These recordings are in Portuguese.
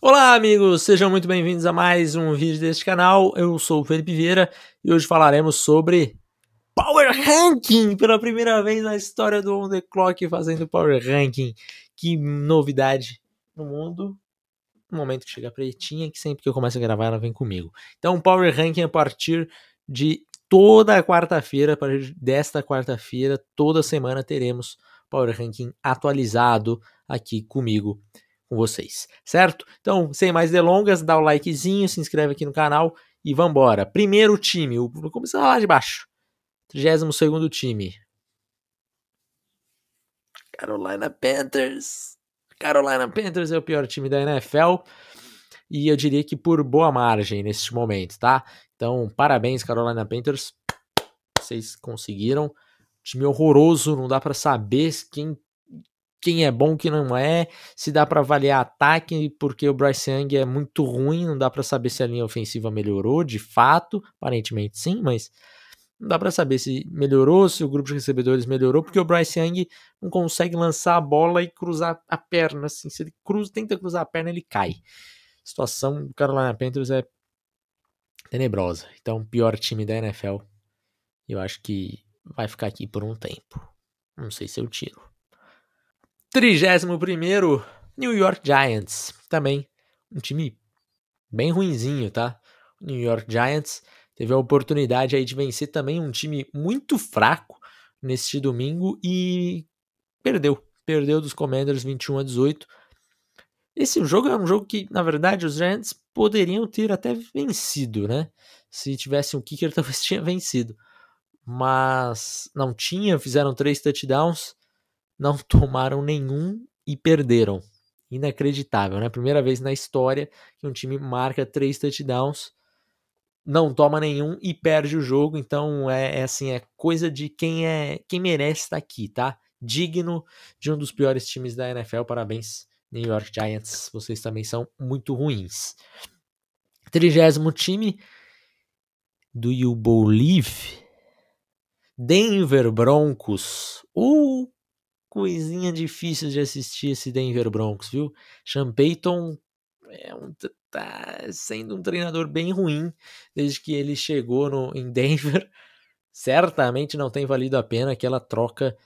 Olá, amigos! Sejam muito bem-vindos a mais um vídeo deste canal. Eu sou o Felipe Vieira e hoje falaremos sobre Power Ranking! Pela primeira vez na história do On The Clock fazendo Power Ranking. Que novidade no mundo. No momento que chega a pretinha, que sempre que eu começo a gravar ela vem comigo. Então, Power Ranking a partir de toda quarta-feira, a partir desta quarta-feira, toda semana teremos Power Ranking atualizado aqui comigo com vocês, certo? Então, sem mais delongas, dá o likezinho, se inscreve aqui no canal e vambora. Primeiro time, o, começar lá de baixo. 32 time. Carolina Panthers. Carolina Panthers é o pior time da NFL e eu diria que por boa margem neste momento, tá? Então, parabéns, Carolina Panthers. Vocês conseguiram. Time horroroso, não dá para saber quem quem é bom, quem não é, se dá para avaliar ataque, porque o Bryce Young é muito ruim, não dá para saber se a linha ofensiva melhorou, de fato, aparentemente sim, mas não dá para saber se melhorou, se o grupo de recebedores melhorou, porque o Bryce Young não consegue lançar a bola e cruzar a perna, assim, se ele cruza, tenta cruzar a perna, ele cai. A situação do Carolina Panthers é tenebrosa. Então, pior time da NFL. Eu acho que vai ficar aqui por um tempo. Não sei se eu tiro. 31 New York Giants. Também um time bem ruinzinho, tá? New York Giants teve a oportunidade aí de vencer também um time muito fraco neste domingo e perdeu. Perdeu dos Commanders 21 a 18. Esse jogo é um jogo que, na verdade, os Giants poderiam ter até vencido, né? Se tivesse um kicker, talvez tinha vencido. Mas não tinha, fizeram três touchdowns não tomaram nenhum e perderam. Inacreditável, né? Primeira vez na história que um time marca três touchdowns, não toma nenhum e perde o jogo. Então é, é assim, é coisa de quem é quem merece estar tá aqui, tá? Digno de um dos piores times da NFL. Parabéns, New York Giants. Vocês também são muito ruins. Trigésimo time. Do You Believe? Denver Broncos. O uh! coisinha difícil de assistir esse Denver Broncos, viu? Sean Payton é um, tá sendo um treinador bem ruim desde que ele chegou no, em Denver. Certamente não tem valido a pena aquela troca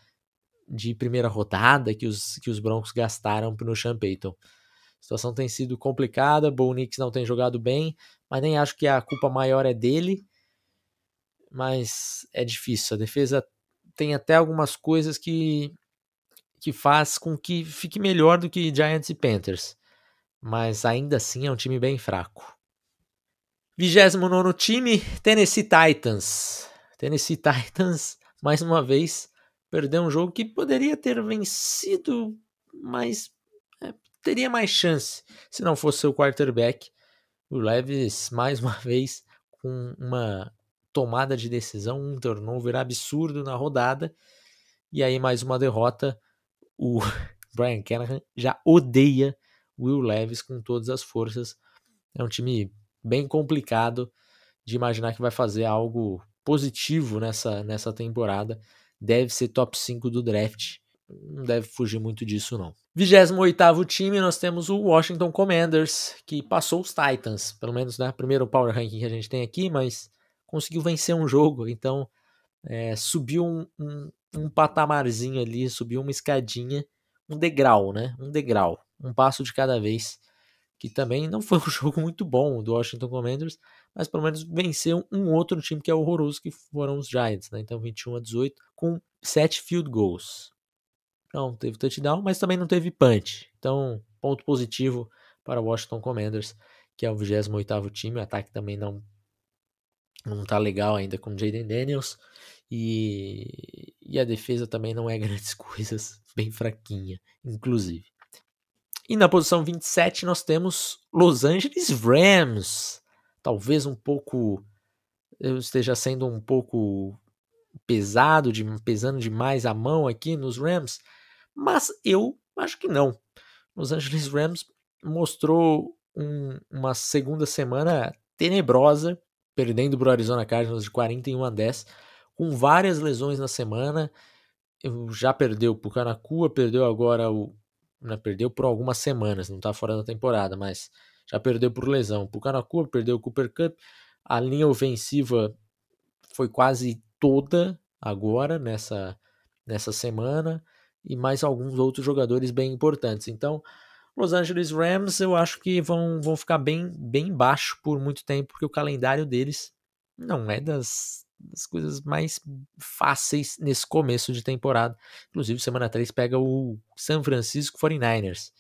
de primeira rodada que os, que os Broncos gastaram no Sean Payton. A situação tem sido complicada, Bo Nix não tem jogado bem, mas nem acho que a culpa maior é dele. Mas é difícil. A defesa tem até algumas coisas que que faz com que fique melhor do que Giants e Panthers. Mas ainda assim é um time bem fraco. 29 time, Tennessee Titans. Tennessee Titans, mais uma vez, perdeu um jogo que poderia ter vencido, mas é, teria mais chance se não fosse o quarterback. O Leves, mais uma vez, com uma tomada de decisão, um turnover absurdo na rodada. E aí, mais uma derrota o Brian Callahan já odeia Will Levis com todas as forças. É um time bem complicado de imaginar que vai fazer algo positivo nessa, nessa temporada. Deve ser top 5 do draft. Não deve fugir muito disso, não. 28 time, nós temos o Washington Commanders, que passou os Titans. Pelo menos, né? Primeiro power ranking que a gente tem aqui, mas conseguiu vencer um jogo. Então, é, subiu um, um, um patamarzinho ali, subir uma escadinha, um degrau, né? Um degrau, um passo de cada vez. Que também não foi um jogo muito bom do Washington Commanders, mas pelo menos venceu um outro time que é horroroso, que foram os Giants, né? Então 21 a 18 com 7 field goals. Não teve touchdown, mas também não teve punch. Então, ponto positivo para o Washington Commanders, que é o 28 time, o ataque também não não tá legal ainda com o Jaden Daniels e, e a defesa também não é grandes coisas, bem fraquinha, inclusive. E na posição 27 nós temos Los Angeles Rams. Talvez um pouco eu esteja sendo um pouco pesado, de, pesando demais a mão aqui nos Rams, mas eu acho que não. Los Angeles Rams mostrou um, uma segunda semana tenebrosa, perdendo para o Arizona Cardinals de 41 a 10 com várias lesões na semana. Já perdeu pro Canacua, perdeu agora o. Né, perdeu por algumas semanas, não está fora da temporada, mas já perdeu por lesão. Pro Canacua, perdeu o Cooper Cup. A linha ofensiva foi quase toda agora nessa, nessa semana e mais alguns outros jogadores bem importantes. Então, Los Angeles Rams eu acho que vão, vão ficar bem, bem baixo por muito tempo, porque o calendário deles não é das das coisas mais fáceis nesse começo de temporada. Inclusive, semana 3 pega o San Francisco 49ers.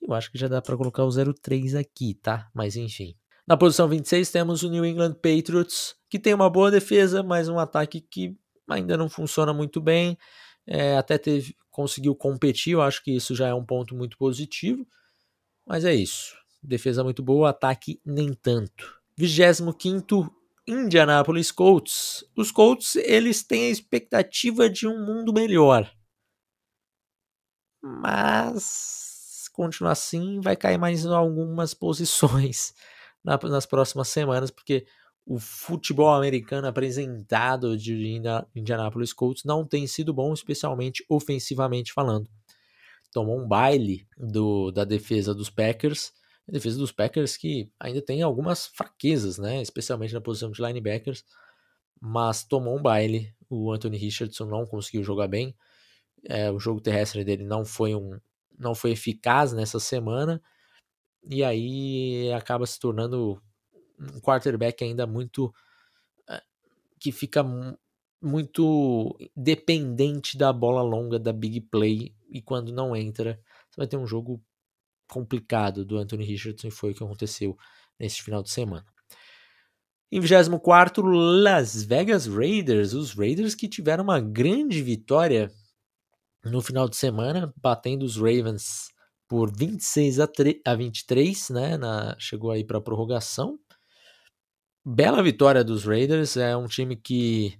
Eu acho que já dá para colocar o 03 aqui, tá? Mas enfim. Na posição 26 temos o New England Patriots, que tem uma boa defesa, mas um ataque que ainda não funciona muito bem. É, até teve, conseguiu competir, eu acho que isso já é um ponto muito positivo. Mas é isso. Defesa muito boa, ataque nem tanto. 25 Indianapolis Colts. Os Colts eles têm a expectativa de um mundo melhor, mas continuar assim vai cair mais algumas posições na, nas próximas semanas porque o futebol americano apresentado de Indianapolis Colts não tem sido bom, especialmente ofensivamente falando. Tomou um baile do, da defesa dos Packers a defesa dos Packers que ainda tem algumas fraquezas, né? Especialmente na posição de linebackers. Mas tomou um baile. O Anthony Richardson não conseguiu jogar bem. É, o jogo terrestre dele não foi, um, não foi eficaz nessa semana. E aí acaba se tornando um quarterback ainda muito. Eh, que fica muito dependente da bola longa, da big play. E quando não entra, você vai ter um jogo complicado do Anthony Richardson e foi o que aconteceu neste final de semana. Em 24, Las Vegas Raiders, os Raiders que tiveram uma grande vitória no final de semana, batendo os Ravens por 26 a, a 23, né? Na, chegou aí para a prorrogação. Bela vitória dos Raiders, é um time que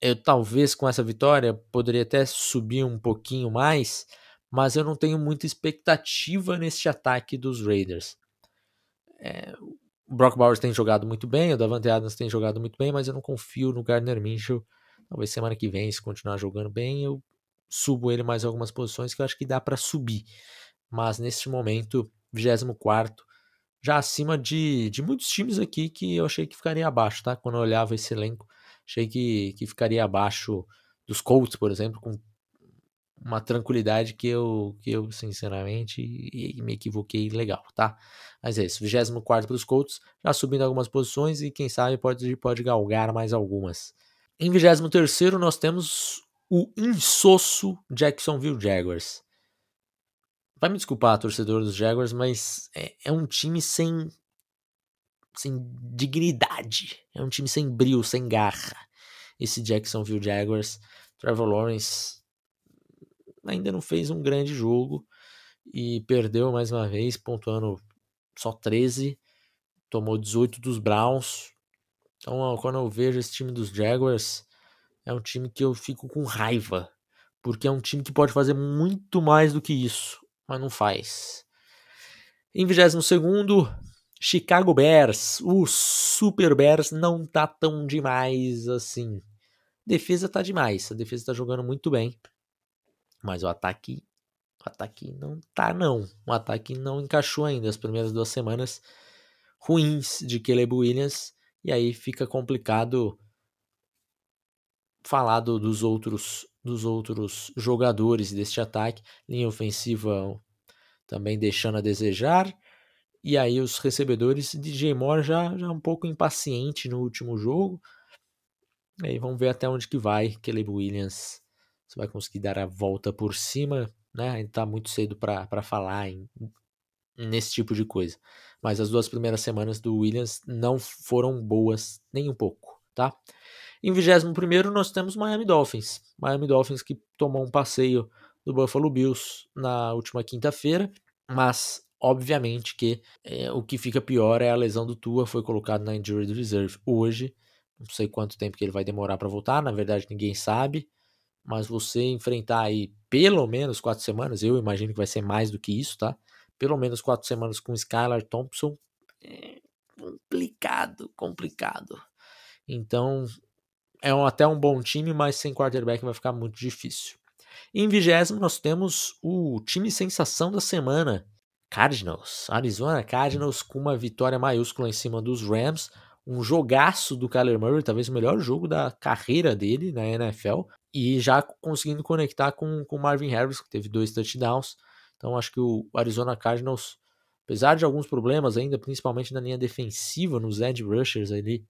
eu talvez com essa vitória poderia até subir um pouquinho mais, mas eu não tenho muita expectativa neste ataque dos Raiders. É, o Brock Bowers tem jogado muito bem, o Davante Adams tem jogado muito bem, mas eu não confio no Gardner Minshew. Talvez semana que vem, se continuar jogando bem, eu subo ele mais algumas posições que eu acho que dá para subir. Mas neste momento, 24 já acima de, de muitos times aqui que eu achei que ficaria abaixo, tá? Quando eu olhava esse elenco, achei que, que ficaria abaixo dos Colts, por exemplo, com uma tranquilidade que eu, que eu sinceramente, me equivoquei legal, tá? Mas é isso, 24 para os Colts, já subindo algumas posições e quem sabe pode, pode galgar mais algumas. Em 23 nós temos o insosso Jacksonville Jaguars. Vai me desculpar, torcedor dos Jaguars, mas é, é um time sem, sem dignidade. É um time sem brilho, sem garra. Esse Jacksonville Jaguars, Trevor Lawrence ainda não fez um grande jogo e perdeu mais uma vez, pontuando só 13, tomou 18 dos Browns. Então, quando eu vejo esse time dos Jaguars, é um time que eu fico com raiva, porque é um time que pode fazer muito mais do que isso, mas não faz. Em 22º, Chicago Bears. O Super Bears não tá tão demais assim. Defesa tá demais, a defesa tá jogando muito bem. Mas o ataque. O ataque não tá, não. O ataque não encaixou ainda. As primeiras duas semanas ruins de Caleb Williams. E aí fica complicado falar do, dos outros dos outros jogadores deste ataque. Linha ofensiva também deixando a desejar. E aí os recebedores, DJ Moore já, já um pouco impaciente no último jogo. E aí vamos ver até onde que vai Caleb Williams você vai conseguir dar a volta por cima, né? Ainda tá muito cedo para falar em, nesse tipo de coisa. Mas as duas primeiras semanas do Williams não foram boas nem um pouco, tá? Em 21 nós temos Miami Dolphins. Miami Dolphins que tomou um passeio do Buffalo Bills na última quinta-feira, mas obviamente que é, o que fica pior é a lesão do Tua, foi colocado na injured reserve hoje. Não sei quanto tempo que ele vai demorar para voltar, na verdade ninguém sabe mas você enfrentar aí pelo menos quatro semanas, eu imagino que vai ser mais do que isso, tá? Pelo menos quatro semanas com Skylar Thompson, é complicado, complicado. Então, é um, até um bom time, mas sem quarterback vai ficar muito difícil. Em vigésimo, nós temos o time sensação da semana, Cardinals. Arizona Cardinals com uma vitória maiúscula em cima dos Rams. Um jogaço do Kyler Murray, talvez o melhor jogo da carreira dele na NFL e já conseguindo conectar com o Marvin Harris, que teve dois touchdowns. Então acho que o Arizona Cardinals, apesar de alguns problemas ainda, principalmente na linha defensiva, nos edge rushers ali,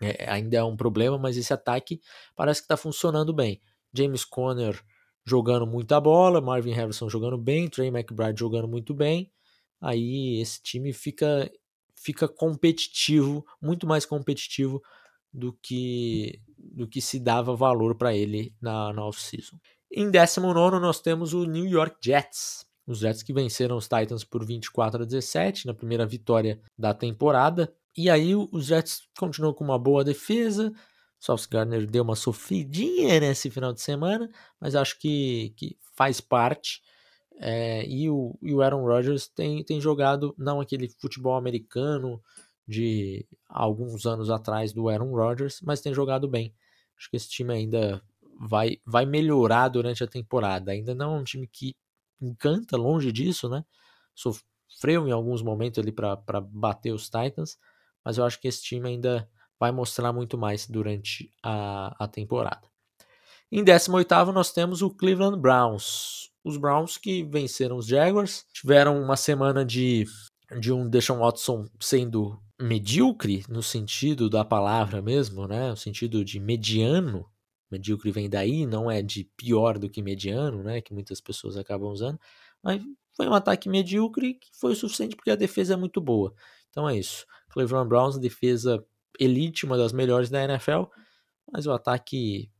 é, ainda é um problema, mas esse ataque parece que está funcionando bem. James Conner jogando muita bola, Marvin Harrison jogando bem, Trey McBride jogando muito bem. Aí esse time fica fica competitivo, muito mais competitivo do que do que se dava valor para ele na, na off-season. Em 19 nós temos o New York Jets. Os Jets que venceram os Titans por 24 a 17 na primeira vitória da temporada. E aí os Jets continuam com uma boa defesa. Sauce Gardner deu uma sofridinha nesse final de semana, mas acho que, que faz parte. É, e, o, e o Aaron Rodgers tem, tem jogado não aquele futebol americano de alguns anos atrás do Aaron Rodgers, mas tem jogado bem. Acho que esse time ainda vai, vai melhorar durante a temporada. Ainda não é um time que encanta, longe disso, né? Sofreu em alguns momentos ali para bater os Titans, mas eu acho que esse time ainda vai mostrar muito mais durante a, a temporada. Em 18 nós temos o Cleveland Browns. Os Browns que venceram os Jaguars tiveram uma semana de de um Deshaun Watson sendo medíocre no sentido da palavra mesmo, né? o sentido de mediano. Medíocre vem daí, não é de pior do que mediano, né? Que muitas pessoas acabam usando. Mas foi um ataque medíocre que foi o suficiente porque a defesa é muito boa. Então é isso. Cleveland Browns, defesa elite, uma das melhores da NFL, mas o ataque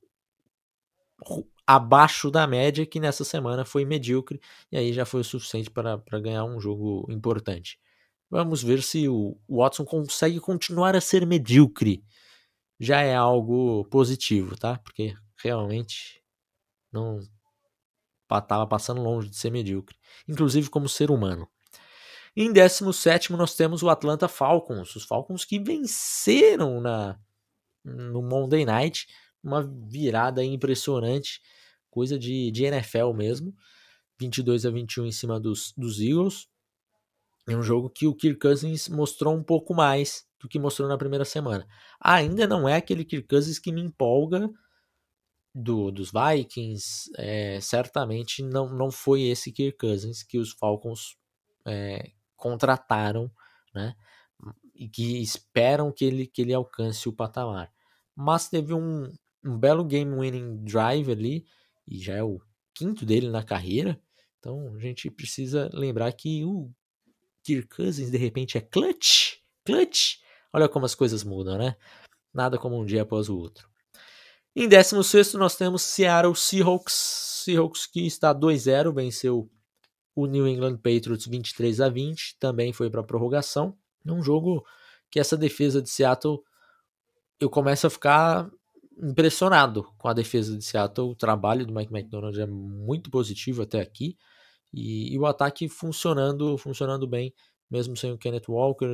abaixo da média que nessa semana foi medíocre e aí já foi o suficiente para, para ganhar um jogo importante. Vamos ver se o Watson consegue continuar a ser medíocre. Já é algo positivo, tá? Porque realmente não estava passando longe de ser medíocre, inclusive como ser humano. Em 17 nós temos o Atlanta Falcons, os Falcons que venceram na no Monday Night, uma virada impressionante, coisa de, de NFL mesmo, 22 a 21 em cima dos, dos Eagles. É um jogo que o Kirk Cousins mostrou um pouco mais do que mostrou na primeira semana. Ainda não é aquele Kirk Cousins que me empolga do, dos Vikings. É, certamente não, não foi esse Kirk Cousins que os Falcons é, contrataram, né? E que esperam que ele, que ele alcance o patamar. Mas teve um, um belo game winning drive ali, e já é o quinto dele na carreira. Então a gente precisa lembrar que o Kirk Cousins de repente é clutch, clutch. Olha como as coisas mudam, né? Nada como um dia após o outro. Em 16 nós temos Seattle Seahawks. Seahawks que está 2-0, venceu o New England Patriots 23 a 20, também foi para a prorrogação. Um jogo que essa defesa de Seattle eu começo a ficar impressionado com a defesa de Seattle. O trabalho do Mike McDonald é muito positivo até aqui. E, e, o ataque funcionando funcionando bem, mesmo sem o Kenneth Walker,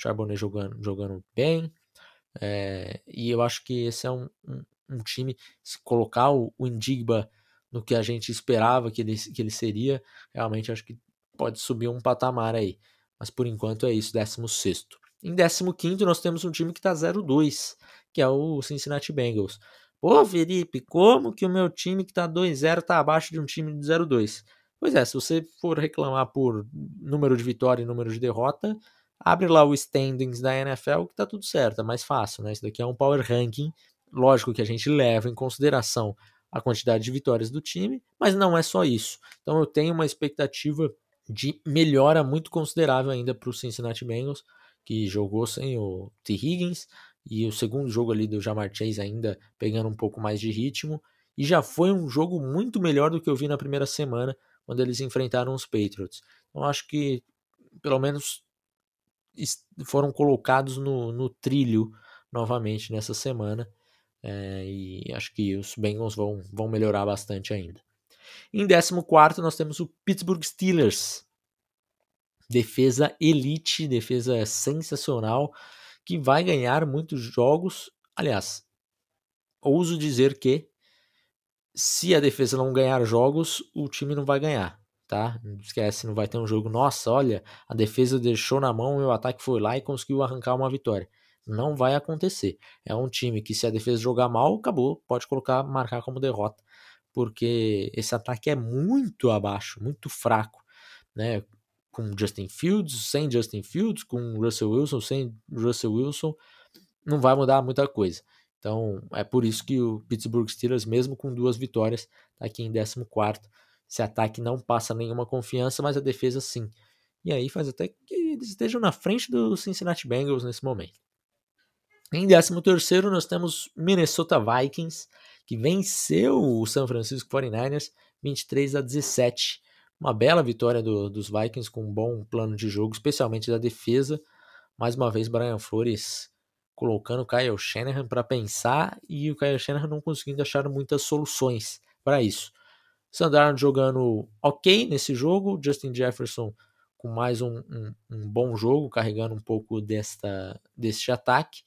Charbonnet jogando, jogando bem. É, e eu acho que esse é um, um, um time, se colocar o, Indigba no que a gente esperava que ele, que ele seria, realmente acho que pode subir um patamar aí. Mas por enquanto é isso, 16. Em 15 nós temos um time que está 0-2, que é o Cincinnati Bengals. Pô, Felipe, como que o meu time que está 2-0 está abaixo de um time de 0-2? Pois é, se você for reclamar por número de vitória e número de derrota, abre lá o standings da NFL que tá tudo certo, é mais fácil, né? Isso daqui é um power ranking, lógico que a gente leva em consideração a quantidade de vitórias do time, mas não é só isso. Então eu tenho uma expectativa de melhora muito considerável ainda para o Cincinnati Bengals, que jogou sem o T. Higgins, e o segundo jogo ali do Jamar Chase ainda pegando um pouco mais de ritmo, e já foi um jogo muito melhor do que eu vi na primeira semana, quando eles enfrentaram os Patriots. Então acho que pelo menos foram colocados no, no trilho novamente nessa semana. É, e acho que os Bengals vão, vão melhorar bastante ainda. Em 14 nós temos o Pittsburgh Steelers. Defesa elite, defesa sensacional, que vai ganhar muitos jogos. Aliás, ouso dizer que se a defesa não ganhar jogos, o time não vai ganhar, tá? Não esquece, não vai ter um jogo, nossa, olha, a defesa deixou na mão e o ataque foi lá e conseguiu arrancar uma vitória. Não vai acontecer. É um time que se a defesa jogar mal, acabou, pode colocar, marcar como derrota, porque esse ataque é muito abaixo, muito fraco, né? Com Justin Fields, sem Justin Fields, com Russell Wilson, sem Russell Wilson, não vai mudar muita coisa. Então é por isso que o Pittsburgh Steelers, mesmo com duas vitórias, está aqui em 14. Esse ataque não passa nenhuma confiança, mas a defesa sim. E aí faz até que eles estejam na frente do Cincinnati Bengals nesse momento. Em 13 nós temos Minnesota Vikings, que venceu o San Francisco 49ers 23 a 17. Uma bela vitória do, dos Vikings com um bom plano de jogo, especialmente da defesa. Mais uma vez, Brian Flores colocando o Kyle Shanahan para pensar e o Kyle Shanahan não conseguindo achar muitas soluções para isso. Sandaram jogando ok nesse jogo, Justin Jefferson com mais um, um, um, bom jogo, carregando um pouco desta, deste ataque.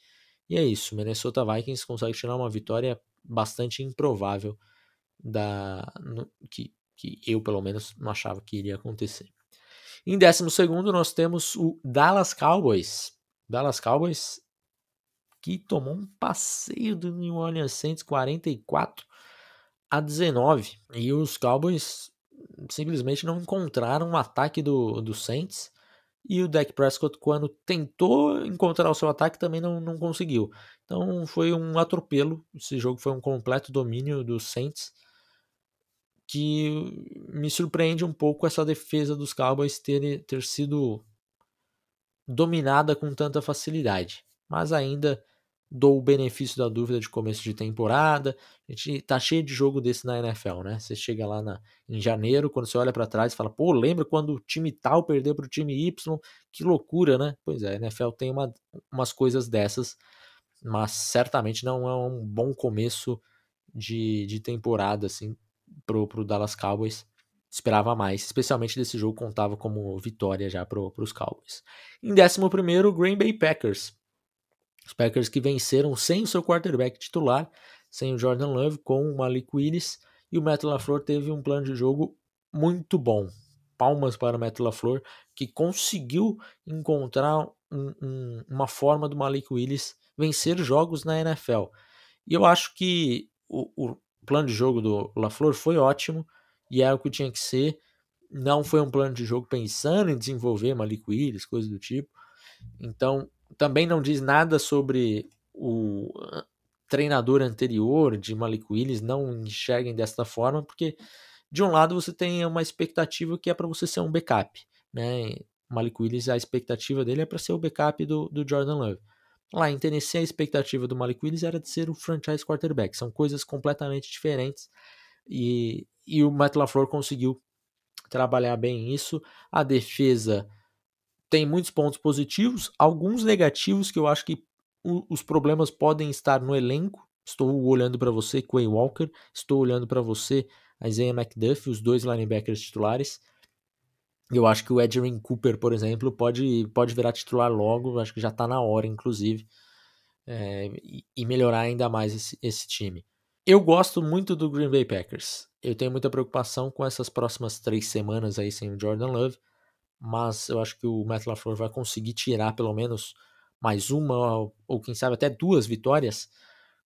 E é isso, Minnesota Vikings consegue tirar uma vitória bastante improvável da no, que, que eu, pelo menos, não achava que iria acontecer. Em 12 nós temos o Dallas Cowboys. Dallas Cowboys que tomou um passeio do New Orleans Saints 44 a 19. E os Cowboys simplesmente não encontraram um ataque do, do Saints. E o Dak Prescott, quando tentou encontrar o seu ataque, também não, não conseguiu. Então foi um atropelo. Esse jogo foi um completo domínio do Saints. Que me surpreende um pouco essa defesa dos Cowboys ter, ter sido dominada com tanta facilidade. Mas ainda dou o benefício da dúvida de começo de temporada. A gente tá cheio de jogo desse na NFL, né? Você chega lá na, em janeiro, quando você olha para trás e fala, pô, lembra quando o time tal perdeu pro time Y? Que loucura, né? Pois é, a NFL tem uma, umas coisas dessas, mas certamente não é um bom começo de, de temporada, assim, pro, pro Dallas Cowboys. Esperava mais, especialmente desse jogo contava como vitória já para pros Cowboys. Em décimo primeiro, Green Bay Packers os Packers que venceram sem o seu quarterback titular, sem o Jordan Love, com o Malik Willis. E o Matt LaFleur teve um plano de jogo muito bom. Palmas para o Matt LaFleur, que conseguiu encontrar um, um, uma forma do Malik Willis vencer jogos na NFL. E eu acho que o, o plano de jogo do LaFleur foi ótimo e era é o que tinha que ser. Não foi um plano de jogo pensando em desenvolver Malik Willis, coisa do tipo. Então, também não diz nada sobre o ah, treinador anterior de Malik Willis, não enxerguem desta forma, porque de um lado você tem uma expectativa que é para você ser um backup, né? Malik Willis, a expectativa dele é para ser o backup do, do Jordan Love. Lá em Tennessee, a expectativa do Malik Willis era de ser o franchise quarterback. São coisas completamente diferentes. E, e o Matt LaFleur conseguiu trabalhar bem isso. A defesa tem muitos pontos positivos, alguns negativos que eu acho que os problemas podem estar no elenco. Estou olhando para você, Quay Walker, estou olhando para você, Isaiah McDuffie, os dois linebackers titulares. Eu acho que o Edgerin Cooper, por exemplo, pode, pode virar titular logo, acho que já está na hora, inclusive, é, e melhorar ainda mais esse, esse time. Eu gosto muito do Green Bay Packers. Eu tenho muita preocupação com essas próximas três semanas aí sem o Jordan Love mas eu acho que o Matt LaFleur vai conseguir tirar pelo menos mais uma ou quem sabe até duas vitórias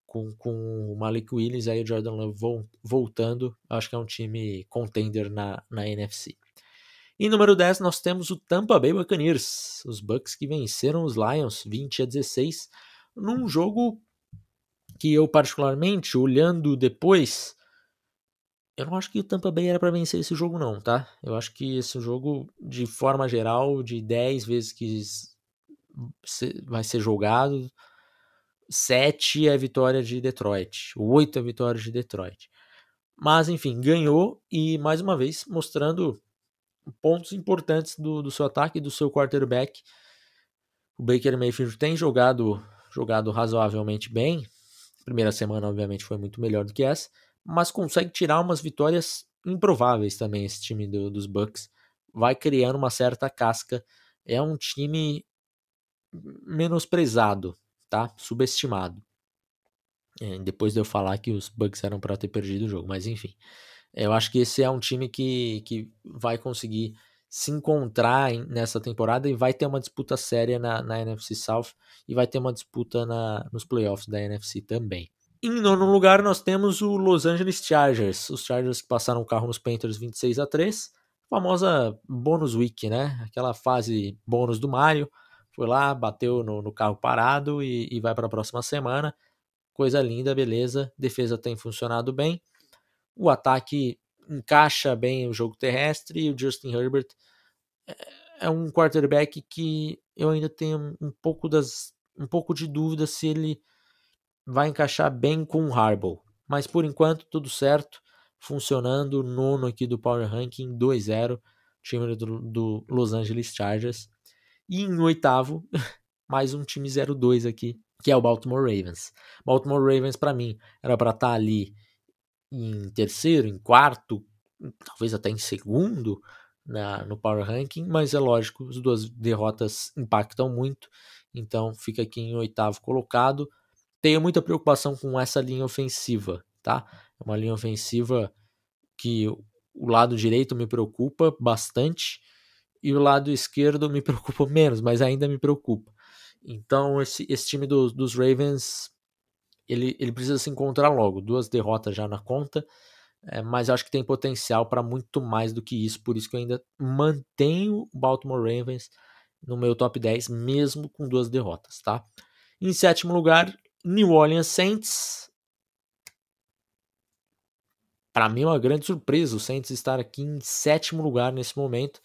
com, com o Malik Willis aí o Jordan Love voltando. Acho que é um time contender na, na NFC. Em número 10, nós temos o Tampa Bay Buccaneers, os Bucks que venceram os Lions 20 a 16, num jogo que eu, particularmente, olhando depois, eu não acho que o Tampa Bay era para vencer esse jogo, não, tá? Eu acho que esse jogo, de forma geral, de 10 vezes que vai ser jogado, 7 é vitória de Detroit, 8 é vitória de Detroit. Mas, enfim, ganhou e, mais uma vez, mostrando pontos importantes do, do seu ataque e do seu quarterback. O Baker Mayfield tem jogado, jogado razoavelmente bem. Primeira semana, obviamente, foi muito melhor do que essa mas consegue tirar umas vitórias improváveis também esse time do, dos Bucks. Vai criando uma certa casca. É um time menosprezado, tá? Subestimado. É, depois de eu falar que os Bucks eram para ter perdido o jogo, mas enfim. Eu acho que esse é um time que, que vai conseguir se encontrar em, nessa temporada e vai ter uma disputa séria na, na NFC South e vai ter uma disputa na, nos playoffs da NFC também. Em nono lugar, nós temos o Los Angeles Chargers. Os Chargers que passaram o carro nos Panthers 26 a 3 famosa bônus week, né? Aquela fase bônus do Mario. Foi lá, bateu no, no carro parado e, e vai para a próxima semana. Coisa linda, beleza. Defesa tem funcionado bem. O ataque encaixa bem o jogo terrestre e o Justin Herbert eh, é um quarterback que eu ainda tenho um pouco das um pouco de dúvida se ele vai encaixar bem com o Harbaugh. Mas por enquanto, tudo certo, funcionando. Nono aqui do Power Ranking, 2-0, time do, do, Los Angeles Chargers. E em oitavo, mais um time 0-2 aqui, que é o Baltimore Ravens. Baltimore Ravens, para mim, era para estar tá ali em terceiro, em quarto, talvez até em segundo na, no Power Ranking, mas é lógico, as duas derrotas impactam muito, então fica aqui em oitavo colocado tenho muita preocupação com essa linha ofensiva, tá? É uma linha ofensiva que o lado direito me preocupa bastante e o lado esquerdo me preocupa menos, mas ainda me preocupa. Então, esse, esse time do, dos Ravens, ele, ele precisa se encontrar logo. Duas derrotas já na conta, é, mas acho que tem potencial para muito mais do que isso. Por isso que eu ainda mantenho o Baltimore Ravens no meu top 10, mesmo com duas derrotas, tá? Em sétimo lugar, New Orleans Saints. Para mim é uma grande surpresa o Saints estar aqui em sétimo lugar nesse momento,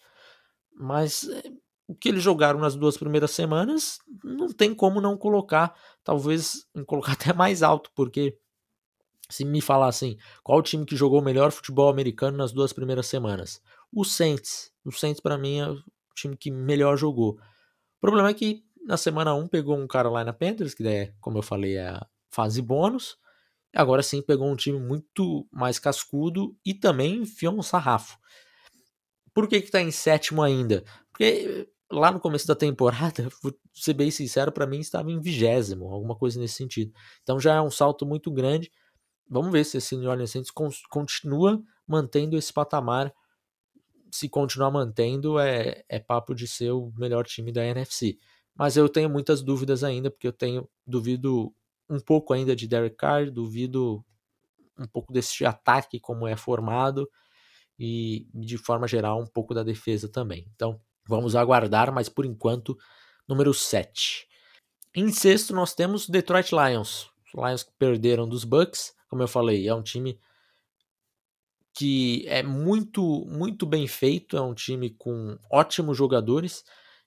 mas eh, o que eles jogaram nas duas primeiras semanas não tem como não colocar, talvez colocar até mais alto, porque se me falar assim, qual o time que jogou o melhor futebol americano nas duas primeiras semanas? O Saints. O Saints para mim é o time que melhor jogou. O problema é que na semana 1 pegou um Carolina Panthers, que é, como eu falei, é a fase bônus. Agora sim pegou um time muito mais cascudo e também enfiou um sarrafo. Por que está em sétimo ainda? Porque eh, lá no começo da temporada, vou ser bem sincero, para mim estava em vigésimo, alguma coisa nesse sentido. Então já é um salto muito grande. Vamos ver se esse New Orleans Saints continua mantendo esse patamar. Se continuar mantendo, é, é papo de ser o melhor time da NFC mas eu tenho muitas dúvidas ainda, porque eu tenho duvido um pouco ainda de Derek Carr, duvido um pouco desse ataque como é formado e de forma geral um pouco da defesa também. Então, vamos aguardar, mas por enquanto, número 7. Em sexto, nós temos Detroit Lions. Os Lions que perderam dos Bucks, como eu falei, é um time que é muito muito bem feito, é um time com ótimos jogadores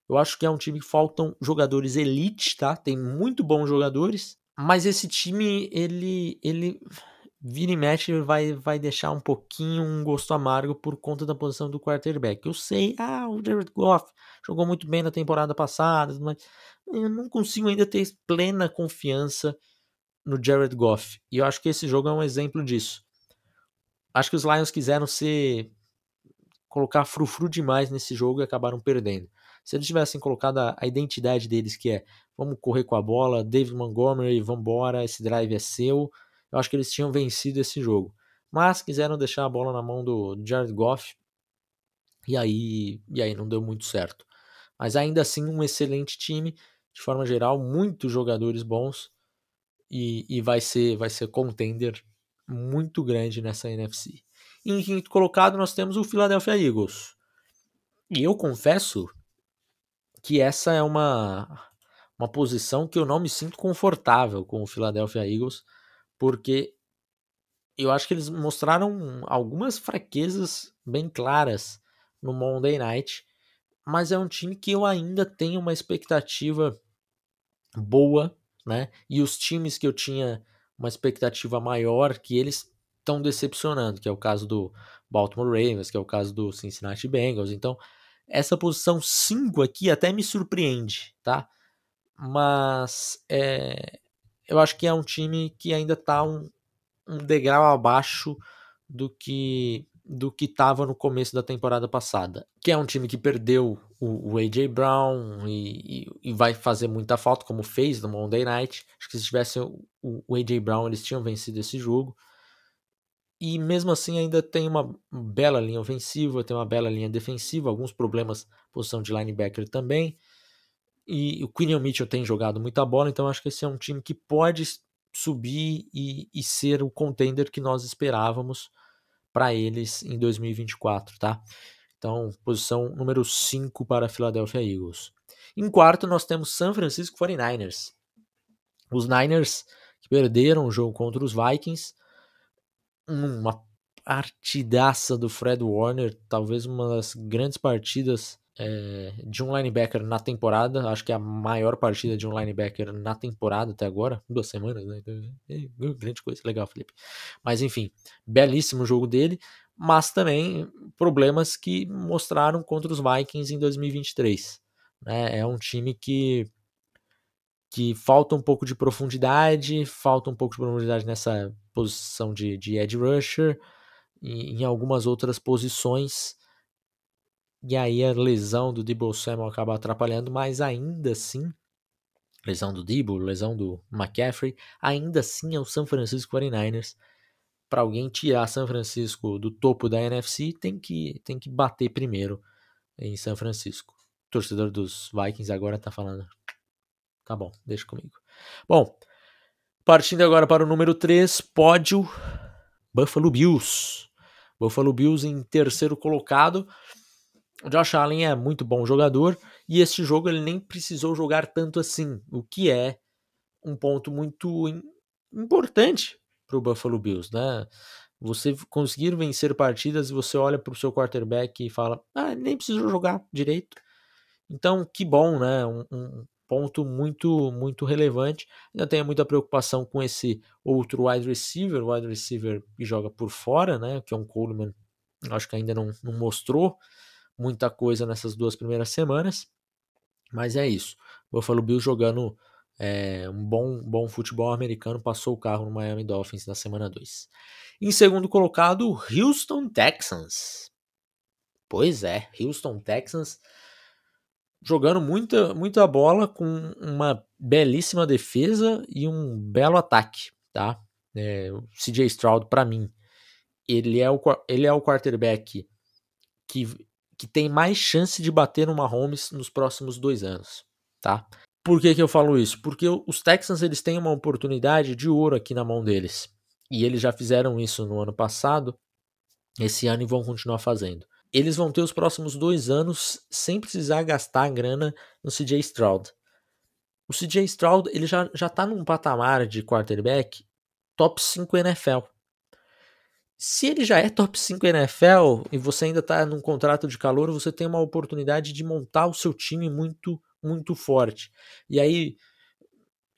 eu acho que é um time que faltam jogadores elite, tá? Tem muito bons jogadores, mas esse time, ele, ele vira e mexe, vai, vai deixar um pouquinho um gosto amargo por conta da posição do quarterback. Eu sei, ah, o Jared Goff jogou muito bem na temporada passada, mas eu não consigo ainda ter plena confiança no Jared Goff. E eu acho que esse jogo é um exemplo disso. Acho que os Lions quiseram ser colocar frufru demais nesse jogo e acabaram perdendo se eles tivessem colocado a, a identidade deles, que é vamos correr com a bola, David Montgomery, vambora, esse drive é seu, eu acho que eles tinham vencido esse jogo. Mas quiseram deixar a bola na mão do Jared Goff e aí, e aí não deu muito certo. Mas ainda assim, um excelente time, de forma geral, muitos jogadores bons e, e vai, ser, vai ser contender muito grande nessa NFC. Em quinto colocado, nós temos o Philadelphia Eagles. E eu confesso que essa é uma, uma posição que eu não me sinto confortável com o Philadelphia Eagles, porque eu acho que eles mostraram algumas fraquezas bem claras no Monday Night, mas é um time que eu ainda tenho uma expectativa boa, né? E os times que eu tinha uma expectativa maior que eles estão decepcionando, que é o caso do Baltimore Ravens, que é o caso do Cincinnati Bengals. Então, essa posição 5 aqui até me surpreende, tá? Mas é, eu acho que é um time que ainda está um, um degrau abaixo do que do que estava no começo da temporada passada. Que é um time que perdeu o, o AJ Brown e, e, e, vai fazer muita falta, como fez no Monday Night. Acho que se tivesse o, o AJ Brown, eles tinham vencido esse jogo. E mesmo assim ainda tem uma bela linha ofensiva, tem uma bela linha defensiva, alguns problemas posição de linebacker também. E o Quinion Mitchell tem jogado muita bola, então acho que esse é um time que pode subir e, e ser o contender que nós esperávamos para eles em 2024, tá? Então, posição número 5 para a Philadelphia Eagles. Em quarto, nós temos San Francisco 49ers. Os Niners que perderam o jogo contra os Vikings, uma partidaça do Fred Warner, talvez uma das grandes partidas é, de um linebacker na temporada. Acho que é a maior partida de um linebacker na temporada até agora. Duas semanas, né? Então, eh, eh, grande coisa, legal, Felipe. Mas enfim, belíssimo jogo dele, mas também problemas que mostraram contra os Vikings em 2023. Né? É um time que que falta um pouco de profundidade, falta um pouco de profundidade nessa posição de, de edge rusher, e em algumas outras posições. E aí a lesão do Debo Samuel acaba atrapalhando, mas ainda assim, lesão do Debo, lesão do McCaffrey, ainda assim é o San Francisco 49ers. Para alguém tirar San Francisco do topo da NFC, tem que, tem que bater primeiro em San Francisco. O torcedor dos Vikings agora está falando, Tá bom, deixa comigo. Bom, partindo agora para o número 3, pódio Buffalo Bills. Buffalo Bills em terceiro colocado. O Josh Allen é muito bom jogador e esse jogo ele nem precisou jogar tanto assim, o que é um ponto muito importante para o Buffalo Bills, né? Você conseguir vencer partidas e você olha para o seu quarterback e fala, ah, nem precisou jogar direito. Então, que bom, né? Um, um, ponto muito muito relevante. Ainda tenho muita preocupação com esse outro wide receiver, wide receiver que joga por fora, né? Que é um Coleman, acho que ainda não, não mostrou muita coisa nessas duas primeiras semanas. Mas é isso. Buffalo Bills jogando é, um bom, bom futebol americano, passou o carro no Miami Dolphins na semana 2. Em segundo colocado, Houston Texans. Pois é, Houston Texans jogando muita, muita bola com uma belíssima defesa e um belo ataque, tá? É, o CJ Stroud, para mim, ele é o, ele é o quarterback que, que tem mais chance de bater no Mahomes nos próximos dois anos, tá? Por que, que eu falo isso? Porque os Texans eles têm uma oportunidade de ouro aqui na mão deles. E eles já fizeram isso no ano passado, esse ano e vão continuar fazendo eles vão ter os próximos dois anos sem precisar gastar a grana no CJ Stroud. O CJ Stroud ele já, já tá num patamar de quarterback top 5 NFL. Se ele já é top 5 NFL e você ainda está num contrato de calor, você tem uma oportunidade de montar o seu time muito, muito forte. E aí,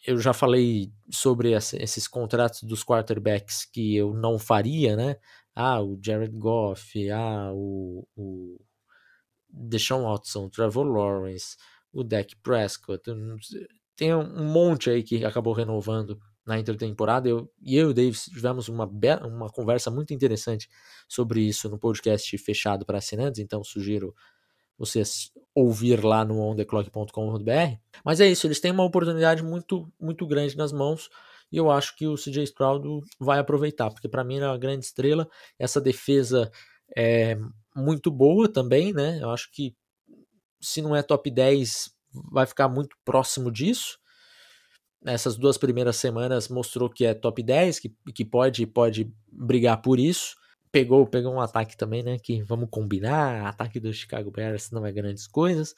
eu já falei sobre esses contratos dos quarterbacks que eu não faria, né? ah, o Jared Goff, ah, o, o Deshaun Watson, o Trevor Lawrence, o Dak Prescott, tem um monte aí que acabou renovando na intertemporada. Eu e eu e o Davis tivemos uma, uma conversa muito interessante sobre isso no podcast fechado para assinantes, então sugiro vocês ouvir lá no ontheclock.com.br. Mas é isso, eles têm uma oportunidade muito muito grande nas mãos e eu acho que o CJ Stroud vai aproveitar, porque para mim era é uma grande estrela. Essa defesa é muito boa também, né? Eu acho que se não é top 10, vai ficar muito próximo disso. Nessas duas primeiras semanas mostrou que é top 10, que, que pode, pode brigar por isso. Pegou, pegou um ataque também, né? Que vamos combinar, ataque do Chicago Bears não é grandes coisas,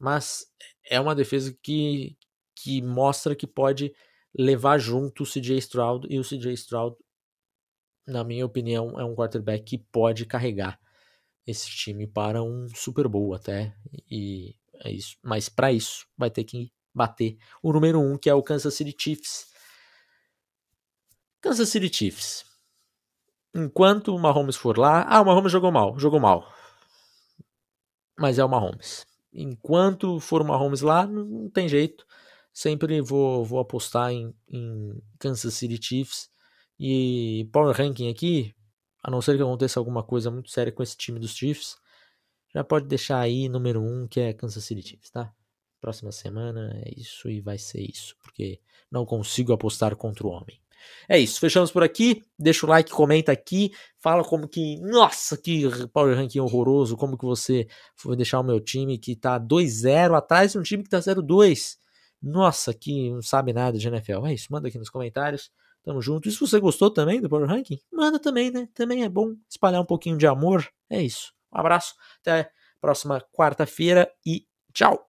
mas é uma defesa que, que mostra que pode levar junto o CJ Stroud e o CJ Stroud, na minha opinião, é um quarterback que pode carregar esse time para um Super Bowl até e é isso. Mas para isso vai ter que bater o número um que é o Kansas City Chiefs. Kansas City Chiefs. Enquanto o Mahomes for lá, ah, o Mahomes jogou mal, jogou mal. Mas é o Mahomes. Enquanto for o Mahomes lá, não tem jeito sempre vou, vou apostar em, em, Kansas City Chiefs. E Power Ranking aqui, a não ser que aconteça alguma coisa muito séria com esse time dos Chiefs, já pode deixar aí número 1, um, que é Kansas City Chiefs, tá? Próxima semana é isso e vai ser isso, porque não consigo apostar contra o homem. É isso, fechamos por aqui. Deixa o like, comenta aqui, fala como que, nossa, que power ranking horroroso, como que você foi deixar o meu time que tá 2-0 atrás de um time que tá 0-2 nossa, que não sabe nada de NFL. É isso, manda aqui nos comentários. Tamo junto. E se você gostou também do Power Ranking, manda também, né? Também é bom espalhar um pouquinho de amor. É isso. Um abraço, até a próxima quarta-feira e tchau!